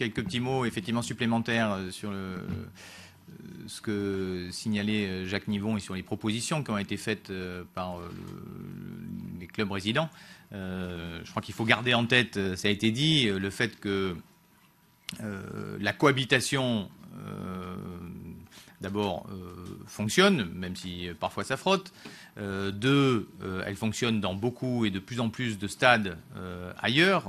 quelques petits mots effectivement supplémentaires euh, sur euh, ce que signalait euh, Jacques Nivon et sur les propositions qui ont été faites par les clubs résidents. je crois qu'il faut garder en tête, ça a été dit, le fait que la cohabitation, d'abord, fonctionne, même si parfois ça frotte. Euh, deux, euh, elle fonctionne dans beaucoup et de plus en plus de stades euh, ailleurs.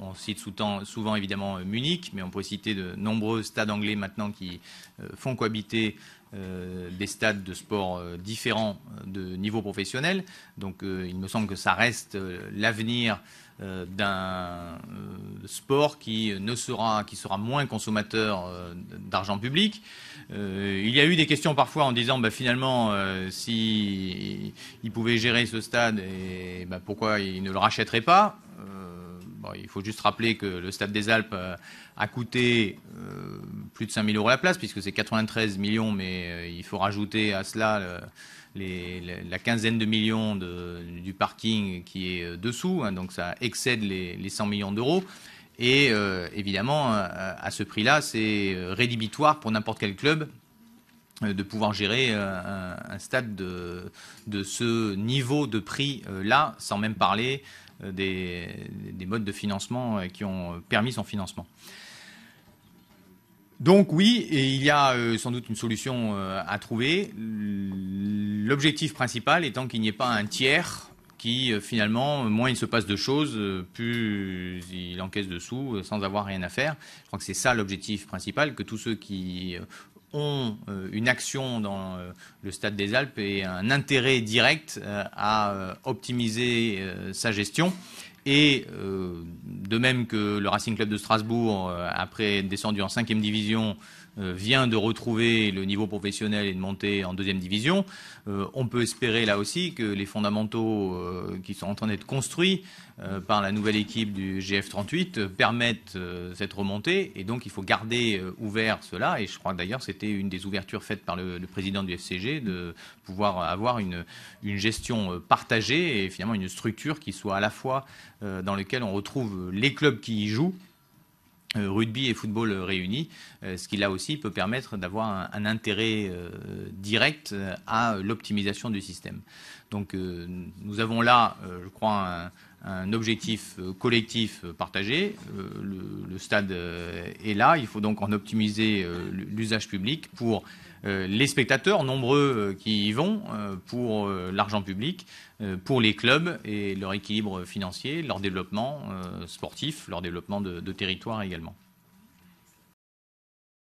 on cite souvent évidemment Munich, mais on pourrait citer de nombreux stades anglais maintenant qui font cohabiter euh, des stades de sport euh, différents euh, de niveau professionnel. Donc il me semble que ça reste l'avenir d'un sport qui, ne sera, qui sera moins consommateur d'argent public. il y a eu des questions parfois en disant bah, finalement si il pouvait gérer ce stade bah, pourquoi ils ne le rachèteraient pas il faut juste rappeler que le Stade des Alpes euh, a coûté euh, plus de 5 000 euros la place, puisque c'est 93 millions, mais euh, il faut rajouter à cela la quinzaine de millions du parking qui est dessous, hein, donc ça excède les 100 millions d'euros. Et évidemment, à ce prix-là, c'est rédhibitoire pour n'importe quel club euh, de pouvoir gérer euh, un, stade de, ce niveau de prix-là, sans même parler euh, des, modes de financement qui ont permis son financement. Donc oui, et il y a sans doute une solution à trouver. L'objectif principal étant qu'il n'y ait pas un tiers qui finalement, moins il se passe de choses, plus il encaisse de sous sans avoir rien à faire. Je crois que c'est ça l'objectif principal, que tous ceux qui ont euh, une action dans euh, le stade des Alpes et un intérêt direct euh, à optimiser sa gestion. Et euh, de même que le Racing Club de Strasbourg, euh, après être descendu en 5 e division, euh, vient de retrouver le niveau professionnel et de monter en deuxième division, on peut espérer là aussi que les fondamentaux qui sont en train d'être construits par la nouvelle équipe du GF38 permettent cette remontée. Et donc il faut garder ouvert cela. Et je crois d'ailleurs c'était une des ouvertures faites par le, président du FCG de pouvoir avoir une gestion partagée et finalement une structure qui soit à la fois euh, dans lequel on retrouve les clubs qui y jouent, euh, rugby et football réunis, euh, ce qui là aussi peut permettre d'avoir un, intérêt direct à l'optimisation du système. Donc nous avons là, je crois, un objectif euh, collectif euh, partagé. Euh, le, stade est là. Il faut donc en optimiser l'usage public pour les spectateurs, nombreux qui y vont, pour l'argent public, pour les clubs et leur équilibre financier, leur développement sportif, leur développement de territoire également.